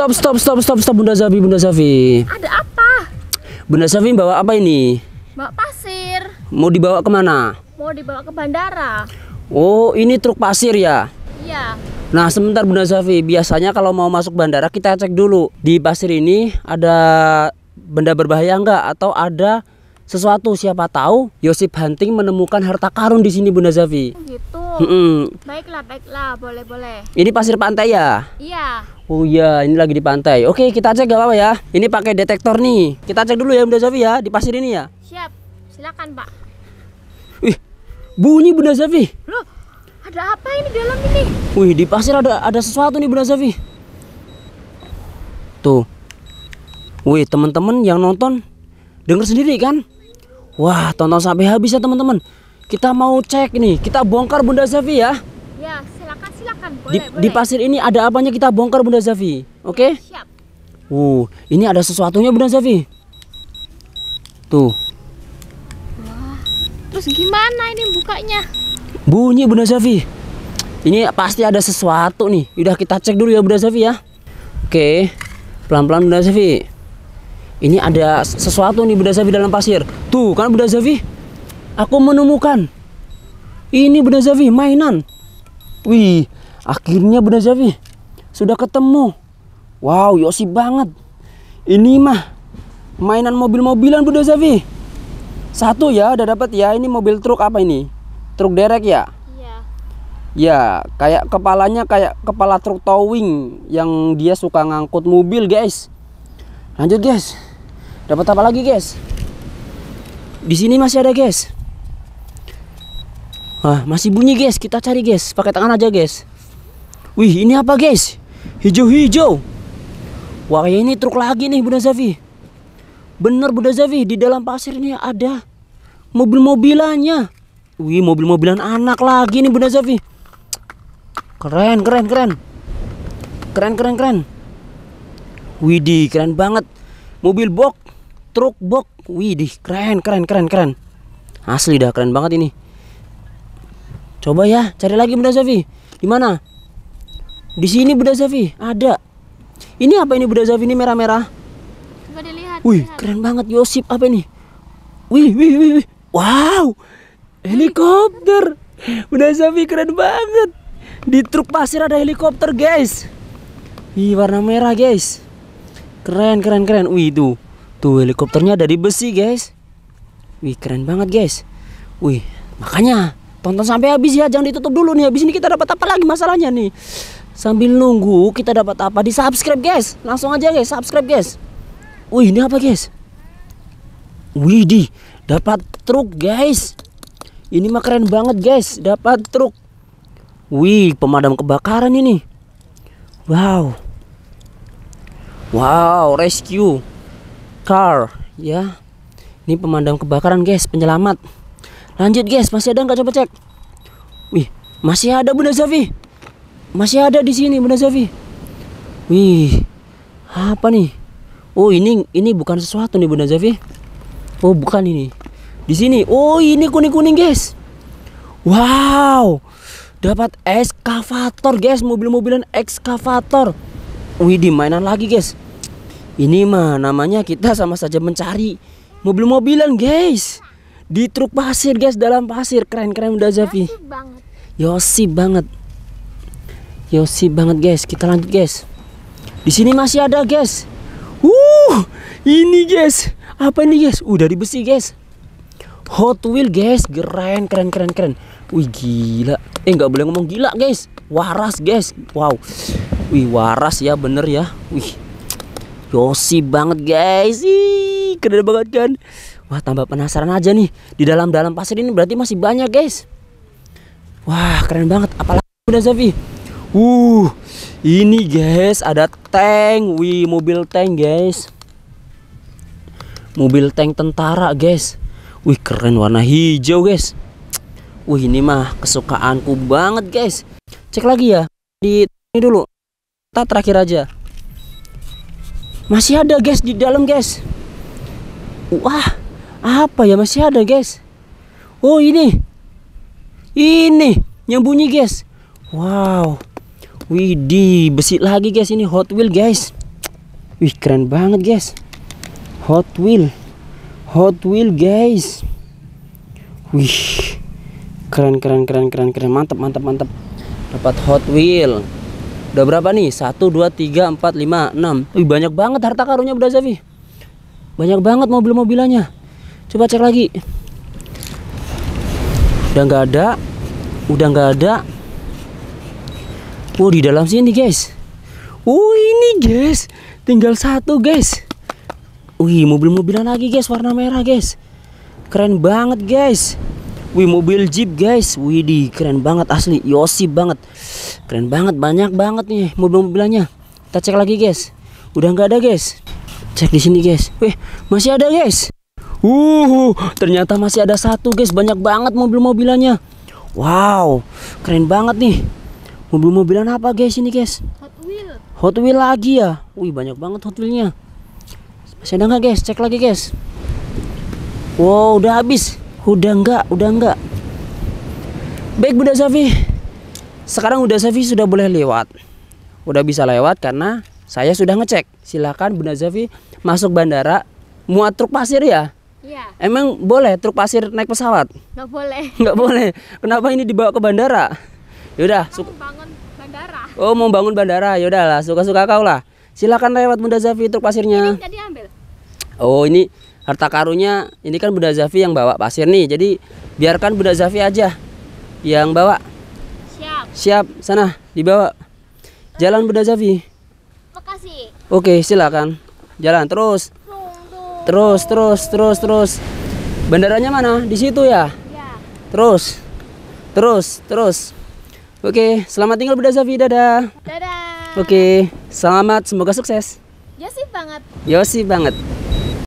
stop, stop, stop, stop, stop, Bunda Zafi Bunda Zafi Ada apa? Bunda Zafi bawa apa ini? Bawa pasir. Mau dibawa kemana? Mau dibawa ke bandara. Oh, ini truk pasir ya? Iya. Nah, sebentar Bunda Zafi Biasanya kalau mau masuk bandara kita cek dulu di pasir ini ada benda berbahaya enggak atau ada sesuatu siapa tahu Yosip Hunting menemukan harta karun di sini Bunda Zafi. Oh, gitu. Mm -mm. Baiklah, baiklah, boleh boleh. Ini pasir pantai ya? Iya. Oh iya, ini lagi di pantai. Oke, kita cek gak apa-apa ya. Ini pakai detektor nih. Kita cek dulu ya, Bunda Zafi ya, di pasir ini ya. Siap, silakan Pak. Wih, bunyi Bunda Zafi. Loh, ada apa ini dalam ini? Wih, di pasir ada ada sesuatu nih Bunda Zafi. Tuh. Wih, teman-teman yang nonton denger sendiri kan? Wah, tonton sampai habis ya teman-teman. Kita mau cek nih, kita bongkar Bunda Zafi ya di, di pasir ini ada apanya kita bongkar Bunda Zafi. Oke? Okay? Uh, ini ada sesuatunya Bunda Zafi. Tuh. Terus gimana ini bukanya? Bunyi Bunda Zafi. Ini pasti ada sesuatu nih. Udah kita cek dulu ya Bunda Zafi ya. Oke. Pelan-pelan Bunda Zafi. Ini ada sesuatu nih Bunda Zafi dalam pasir. Tuh, kan Bunda Zafi? Aku menemukan. Ini Bunda Zafi mainan. Wih, Akhirnya Bunda Zavi sudah ketemu. Wow, Yosi banget. Ini mah mainan mobil-mobilan Bunda Zavi. Satu ya, udah dapat ya. Ini mobil truk apa ini? Truk derek ya? Iya. Ya, kayak kepalanya kayak kepala truk towing yang dia suka ngangkut mobil, guys. Lanjut, guys. Dapat apa lagi, guys? Di sini masih ada, guys. Wah, masih bunyi guys. Kita cari guys. Pakai tangan aja guys. Wih, ini apa guys? Hijau-hijau. Wah, ya ini truk lagi nih, Bunda Zavi Bener, Bunda Zavi di dalam pasir ini ada mobil-mobilannya. Wih, mobil-mobilan anak lagi nih, Bunda Zavi Keren, keren, keren. Keren, keren, keren. Widih, keren banget. Mobil box, truk box. Widih, keren, keren, keren, keren. Asli dah, keren banget ini. Coba ya, cari lagi Bunda Zavi gimana mana? Di sini Buda Zafi, ada. Ini apa ini Buda Zafi ini merah-merah? Coba dilihat. Wih, lihat. keren banget Yosip. Apa ini? Wih, wih, wih, wih. Wow. Helikopter. Buda Zafi keren banget. Di truk pasir ada helikopter, guys. wih warna merah, guys. Keren, keren, keren. Wih, itu. Tuh helikopternya ada di besi, guys. Wih, keren banget, guys. Wih, makanya tonton sampai habis ya, jangan ditutup dulu nih. Habis ini kita dapat apa lagi masalahnya nih? Sambil nunggu kita dapat apa? Di subscribe guys. Langsung aja guys, subscribe guys. Wih, ini apa guys? Wih di dapat truk guys. Ini mah keren banget guys, dapat truk. Wih, pemadam kebakaran ini. Wow. Wow, rescue car ya. Ini pemadam kebakaran guys, penyelamat. Lanjut guys, masih ada nggak coba cek? Wih, masih ada Bunda Zafi. Masih ada di sini, Bunda Zafi. Wih, apa nih? Oh, ini ini bukan sesuatu nih, Bunda Zafi. Oh, bukan ini. Di sini. Oh, ini kuning-kuning, guys. Wow. Dapat ekskavator, guys. Mobil-mobilan ekskavator. Wih, di mainan lagi, guys. Ini mah namanya kita sama saja mencari mobil-mobilan, guys. Di truk pasir, guys, dalam pasir. Keren-keren Bunda Zafi. Yosi banget. Yosi banget. Yosi banget guys. Kita lanjut guys. Di sini masih ada guys. Uh, ini guys. Apa ini guys? Udah di besi guys. Hot Wheel guys, keren keren keren keren. Wih gila. Eh nggak boleh ngomong gila guys. Waras guys. Wow. Wih waras ya bener ya. Wih. Yosi banget guys. Ih, keren banget kan. Wah tambah penasaran aja nih. Di dalam-dalam pasir ini berarti masih banyak guys. Wah keren banget. Apalagi udah Zavi. Uh, ini guys ada tank, wih mobil tank guys. Mobil tank tentara guys. Wih keren warna hijau guys. Wih ini mah kesukaanku banget guys. Cek lagi ya di ini dulu. tak terakhir aja. Masih ada guys di dalam guys. Wah, apa ya masih ada guys? Oh ini, ini yang bunyi guys. Wow. Wih di besi lagi guys ini Hot Wheel guys. Wih keren banget guys. Hot Wheel. Hot Wheel guys. Wih. Keren keren keren keren keren mantap mantap mantap. Dapat Hot Wheel. Udah berapa nih? 1 2 3 4 5 6. Wih banyak banget harta karunnya Bro zavi. Banyak banget mobil-mobilannya. Coba cek lagi. Udah nggak ada. Udah nggak ada. Oh di dalam sini, guys. Oh, ini, guys. Tinggal satu, guys. Wih, mobil-mobilan lagi, guys. Warna merah, guys. Keren banget, guys. Wih, mobil Jeep, guys. Wih, di keren banget asli. Yosi banget. Keren banget, banyak banget nih mobil-mobilannya. Kita cek lagi, guys. Udah nggak ada, guys. Cek di sini, guys. Wih, masih ada, guys. Uh, ternyata masih ada satu, guys. Banyak banget mobil-mobilannya. Wow, keren banget nih. Mobil-mobilan apa guys ini guys? Hot Wheel. Hot Wheel lagi ya? Wih banyak banget Hot Wheelnya. Masih ada nggak guys? Cek lagi guys. Wow udah habis. Udah enggak Udah enggak Baik Bunda Safi. Sekarang udah Safi sudah boleh lewat. Udah bisa lewat karena saya sudah ngecek. Silakan Bunda Safi masuk bandara. Muat truk pasir ya? Iya. Emang boleh truk pasir naik pesawat? Nggak boleh. Nggak boleh. Kenapa ini dibawa ke bandara? Yaudah, suka bangun bandara. Oh, mau bangun bandara. Yaudah lah, suka-suka kau lah. Silakan lewat Bunda Zafi truk pasirnya. Ini ambil. Oh, ini harta karunnya ini kan Bunda Zafi yang bawa pasir nih. Jadi biarkan Bunda Zafi aja yang bawa. Siap. Siap, sana dibawa. Jalan Bunda Zafi. Makasih. Oke, silakan. Jalan terus. Terus, terus, terus, terus. Bandaranya mana? Di situ ya? Ya. Terus. Terus, terus. Oke, selamat tinggal Bunda Zafi. Dadah. Dadah. Oke, selamat semoga sukses. Yosi banget. Yosi banget.